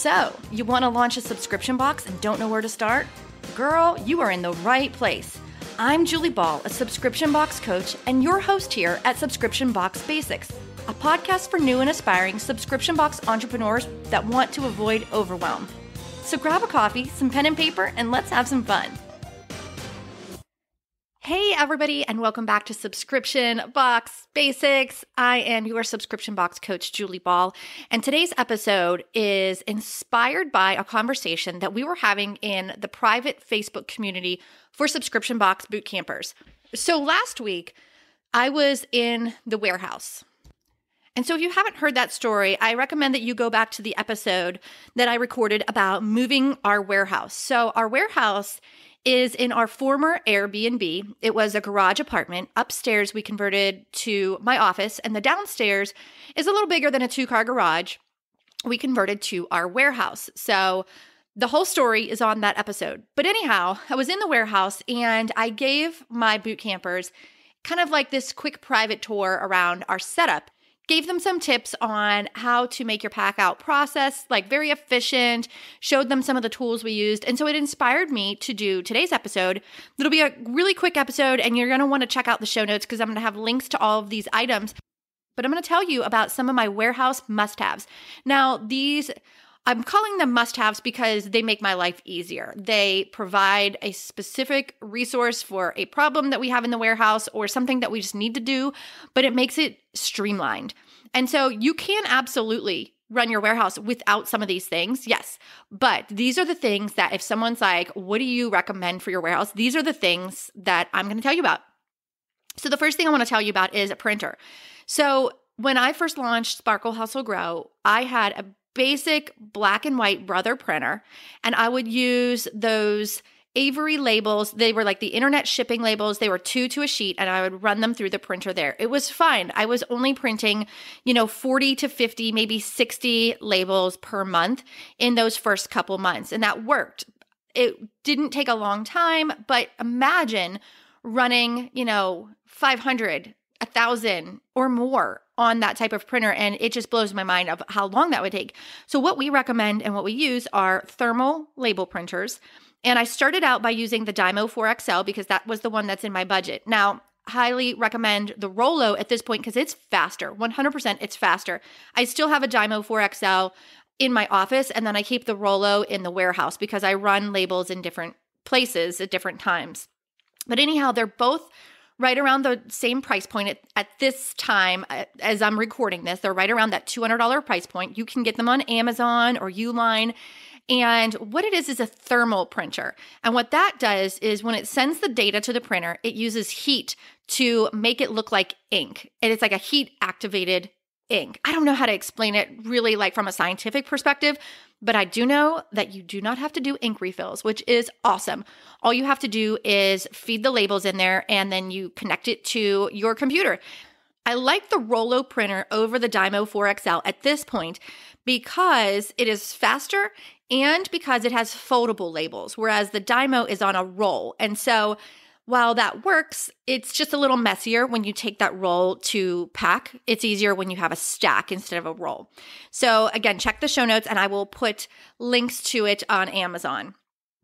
So, you want to launch a subscription box and don't know where to start? Girl, you are in the right place. I'm Julie Ball, a subscription box coach, and your host here at Subscription Box Basics, a podcast for new and aspiring subscription box entrepreneurs that want to avoid overwhelm. So, grab a coffee, some pen and paper, and let's have some fun. Hey, everybody, and welcome back to Subscription Box Basics. I am your subscription box coach, Julie Ball. And today's episode is inspired by a conversation that we were having in the private Facebook community for Subscription Box boot campers. So last week, I was in the warehouse. And so, if you haven't heard that story, I recommend that you go back to the episode that I recorded about moving our warehouse. So, our warehouse is in our former Airbnb. It was a garage apartment. Upstairs, we converted to my office, and the downstairs is a little bigger than a two car garage. We converted to our warehouse. So the whole story is on that episode. But anyhow, I was in the warehouse and I gave my boot campers kind of like this quick private tour around our setup gave them some tips on how to make your pack out process like very efficient, showed them some of the tools we used. And so it inspired me to do today's episode. It'll be a really quick episode, and you're going to want to check out the show notes because I'm going to have links to all of these items. But I'm going to tell you about some of my warehouse must haves. Now, these I'm calling them must haves because they make my life easier. They provide a specific resource for a problem that we have in the warehouse or something that we just need to do, but it makes it streamlined. And so you can absolutely run your warehouse without some of these things. Yes. But these are the things that if someone's like, what do you recommend for your warehouse? These are the things that I'm going to tell you about. So the first thing I want to tell you about is a printer. So when I first launched Sparkle Hustle Grow, I had a basic black and white brother printer, and I would use those Avery labels. They were like the internet shipping labels. They were two to a sheet, and I would run them through the printer there. It was fine. I was only printing, you know, 40 to 50, maybe 60 labels per month in those first couple months, and that worked. It didn't take a long time, but imagine running, you know, 500, 1,000 or more on that type of printer and it just blows my mind of how long that would take. So what we recommend and what we use are thermal label printers. And I started out by using the Dymo 4XL because that was the one that's in my budget. Now, highly recommend the Rolo at this point because it's faster. 100% it's faster. I still have a Dymo 4XL in my office and then I keep the Rolo in the warehouse because I run labels in different places at different times. But anyhow, they're both right around the same price point at, at this time uh, as I'm recording this. They're right around that $200 price point. You can get them on Amazon or Uline. And what it is is a thermal printer. And what that does is when it sends the data to the printer, it uses heat to make it look like ink. And it's like a heat activated ink. I don't know how to explain it really like from a scientific perspective, but I do know that you do not have to do ink refills, which is awesome. All you have to do is feed the labels in there and then you connect it to your computer. I like the Rolo printer over the Dymo 4XL at this point because it is faster and because it has foldable labels, whereas the Dymo is on a roll. And so while that works, it's just a little messier when you take that roll to pack. It's easier when you have a stack instead of a roll. So, again, check the show notes and I will put links to it on Amazon.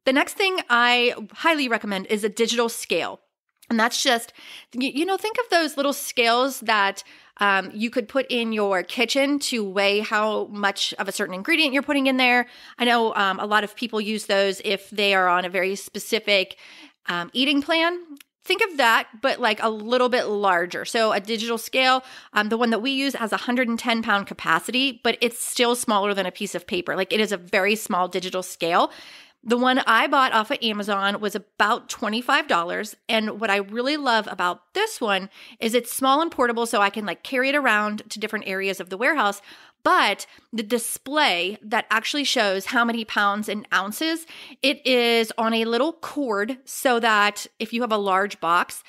The next thing I highly recommend is a digital scale. And that's just, you know, think of those little scales that um, you could put in your kitchen to weigh how much of a certain ingredient you're putting in there. I know um, a lot of people use those if they are on a very specific um, eating plan. Think of that, but like a little bit larger. So, a digital scale, um, the one that we use has 110 pound capacity, but it's still smaller than a piece of paper. Like it is a very small digital scale. The one I bought off of Amazon was about $25. And what I really love about this one is it's small and portable, so I can like carry it around to different areas of the warehouse but the display that actually shows how many pounds and ounces it is on a little cord so that if you have a large box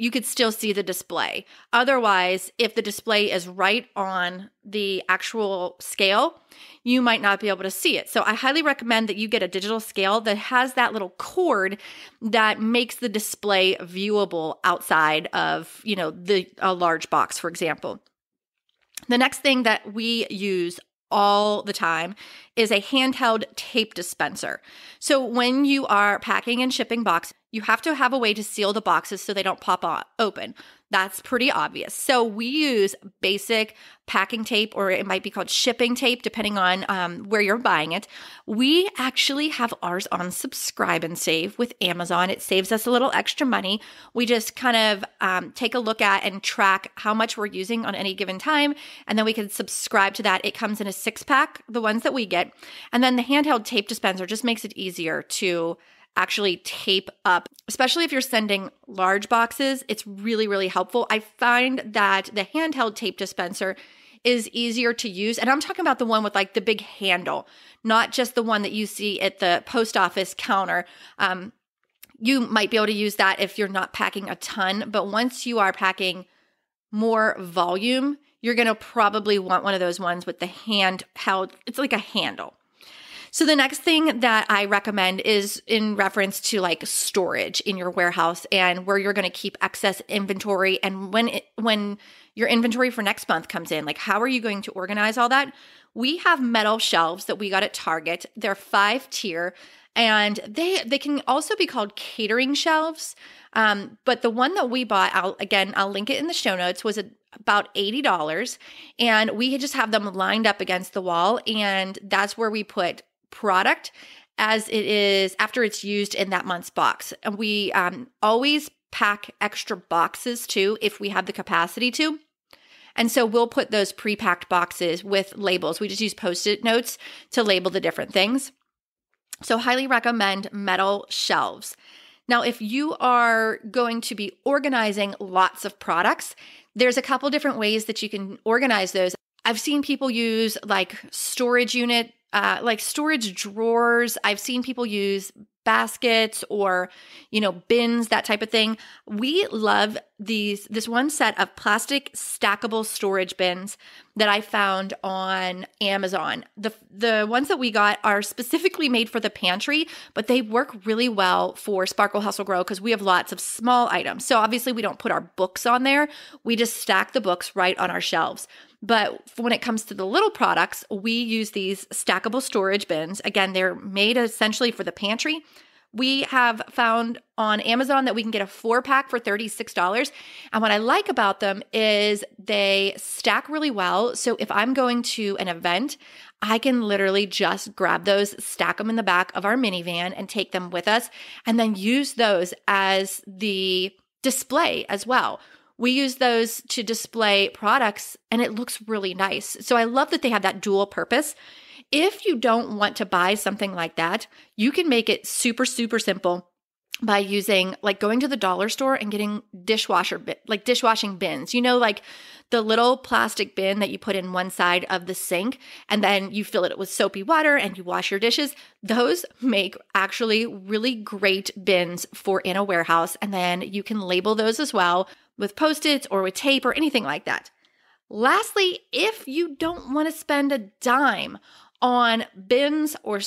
you could still see the display otherwise if the display is right on the actual scale you might not be able to see it so i highly recommend that you get a digital scale that has that little cord that makes the display viewable outside of you know the a large box for example the next thing that we use all the time is a handheld tape dispenser. So when you are packing and shipping boxes, you have to have a way to seal the boxes so they don't pop open. That's pretty obvious. So we use basic packing tape, or it might be called shipping tape, depending on um, where you're buying it. We actually have ours on subscribe and save with Amazon. It saves us a little extra money. We just kind of um, take a look at and track how much we're using on any given time, and then we can subscribe to that. It comes in a six pack, the ones that we get. And then the handheld tape dispenser just makes it easier to actually tape up, especially if you're sending large boxes. It's really, really helpful. I find that the handheld tape dispenser is easier to use. And I'm talking about the one with like the big handle, not just the one that you see at the post office counter. Um, you might be able to use that if you're not packing a ton, but once you are packing more volume, you're going to probably want one of those ones with the handheld, it's like a handle. So the next thing that I recommend is in reference to like storage in your warehouse and where you're going to keep excess inventory and when it, when your inventory for next month comes in, like how are you going to organize all that? We have metal shelves that we got at Target. They're 5 tier and they they can also be called catering shelves. Um, but the one that we bought, I'll, again, I'll link it in the show notes, was a, about $80. And we just have them lined up against the wall. And that's where we put product as it is after it's used in that month's box. And we um, always pack extra boxes too if we have the capacity to. And so we'll put those pre packed boxes with labels. We just use post it notes to label the different things. So, highly recommend metal shelves. Now, if you are going to be organizing lots of products, there's a couple different ways that you can organize those. I've seen people use like storage unit uh, like storage drawers. I've seen people use baskets or you know bins that type of thing we love these this one set of plastic stackable storage bins that i found on amazon the the ones that we got are specifically made for the pantry but they work really well for sparkle hustle grow because we have lots of small items so obviously we don't put our books on there we just stack the books right on our shelves but when it comes to the little products, we use these stackable storage bins. Again, they're made essentially for the pantry. We have found on Amazon that we can get a four pack for $36. And what I like about them is they stack really well. So if I'm going to an event, I can literally just grab those, stack them in the back of our minivan, and take them with us, and then use those as the display as well we use those to display products and it looks really nice. So I love that they have that dual purpose. If you don't want to buy something like that, you can make it super, super simple by using like going to the dollar store and getting dishwasher like dishwashing bins. You know like the little plastic bin that you put in one side of the sink and then you fill it with soapy water and you wash your dishes. Those make actually really great bins for in a warehouse and then you can label those as well with post its or with tape or anything like that. Lastly, if you don't want to spend a dime on bins or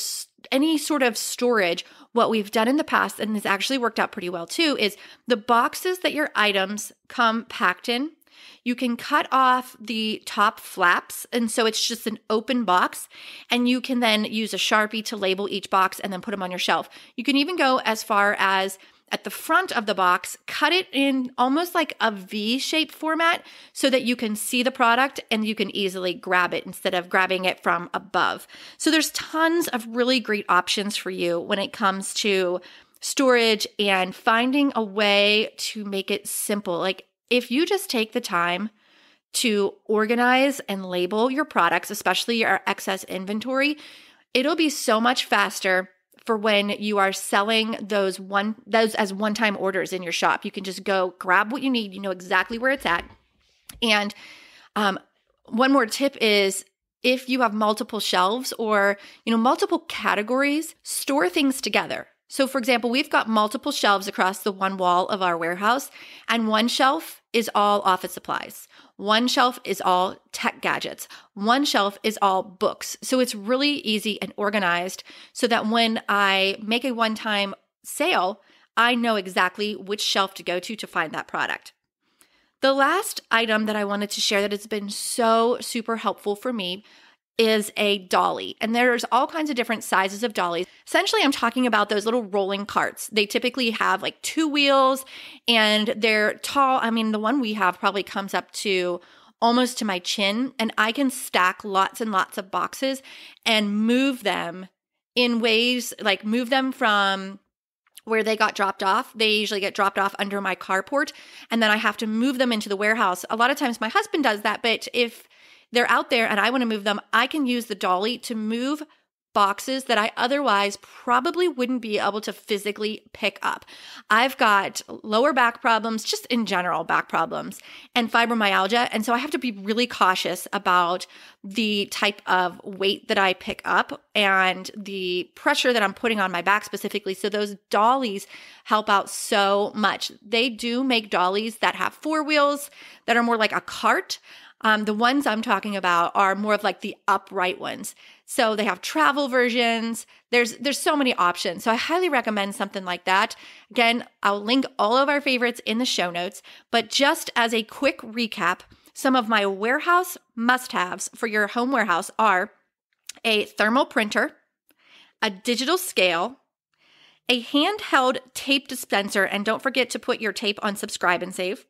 any sort of storage, what we've done in the past, and has actually worked out pretty well too, is the boxes that your items come packed in. You can cut off the top flaps, and so it's just an open box. And you can then use a sharpie to label each box and then put them on your shelf. You can even go as far as at the front of the box, cut it in almost like a V shape format so that you can see the product and you can easily grab it instead of grabbing it from above. So there's tons of really great options for you when it comes to storage and finding a way to make it simple. Like if you just take the time to organize and label your products, especially your excess inventory, it'll be so much faster for when you are selling those one those as one-time orders in your shop. You can just go grab what you need, you know exactly where it's at. And um, one more tip is if you have multiple shelves or you know multiple categories, store things together. So for example, we've got multiple shelves across the one wall of our warehouse and one shelf is all office supplies. One shelf is all tech gadgets. One shelf is all books. So it's really easy and organized so that when I make a one time sale, I know exactly which shelf to go to to find that product. The last item that I wanted to share that has been so super helpful for me is a dolly, and there's all kinds of different sizes of dollies. Essentially, I'm talking about those little rolling carts. They typically have like two wheels and they're tall. I mean, the one we have probably comes up to almost to my chin, and I can stack lots and lots of boxes and move them in ways like move them from where they got dropped off. They usually get dropped off under my carport, and then I have to move them into the warehouse. A lot of times my husband does that, but if they're out there and I want to move them, I can use the dolly to move boxes that I otherwise probably wouldn't be able to physically pick up. I've got lower back problems, just in general back problems, and fibromyalgia. And so I have to be really cautious about the type of weight that I pick up and the pressure that I'm putting on my back specifically. So those dollies help out so much. They do make dollies that have four wheels that are more like a cart. Um, the ones I'm talking about are more of like the upright ones. So they have travel versions. There's there's so many options. So I highly recommend something like that. Again, I'll link all of our favorites in the show notes, but just as a quick recap, some of my warehouse must-haves for your home warehouse are a thermal printer, a digital scale, a handheld tape dispenser, and don't forget to put your tape on subscribe and save,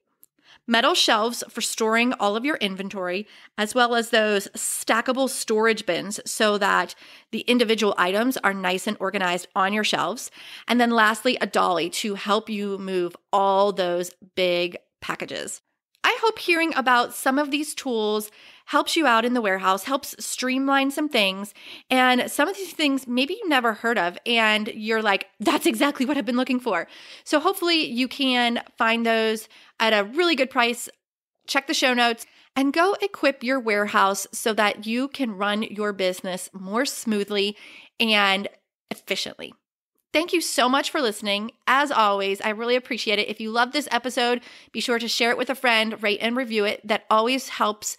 metal shelves for storing all of your inventory, as well as those stackable storage bins so that the individual items are nice and organized on your shelves. And then lastly, a dolly to help you move all those big packages. I hope hearing about some of these tools helps you out in the warehouse, helps streamline some things. And some of these things maybe you never heard of, and you're like, that's exactly what I've been looking for. So hopefully you can find those at a really good price. Check the show notes and go equip your warehouse so that you can run your business more smoothly and efficiently. Thank you so much for listening. As always, I really appreciate it. If you love this episode, be sure to share it with a friend, rate and review it. That always helps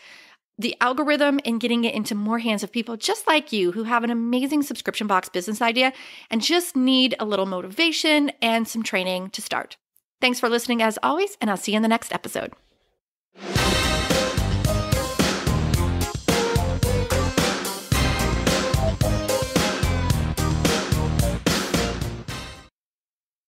the algorithm and getting it into more hands of people just like you who have an amazing subscription box business idea and just need a little motivation and some training to start. Thanks for listening as always, and I'll see you in the next episode.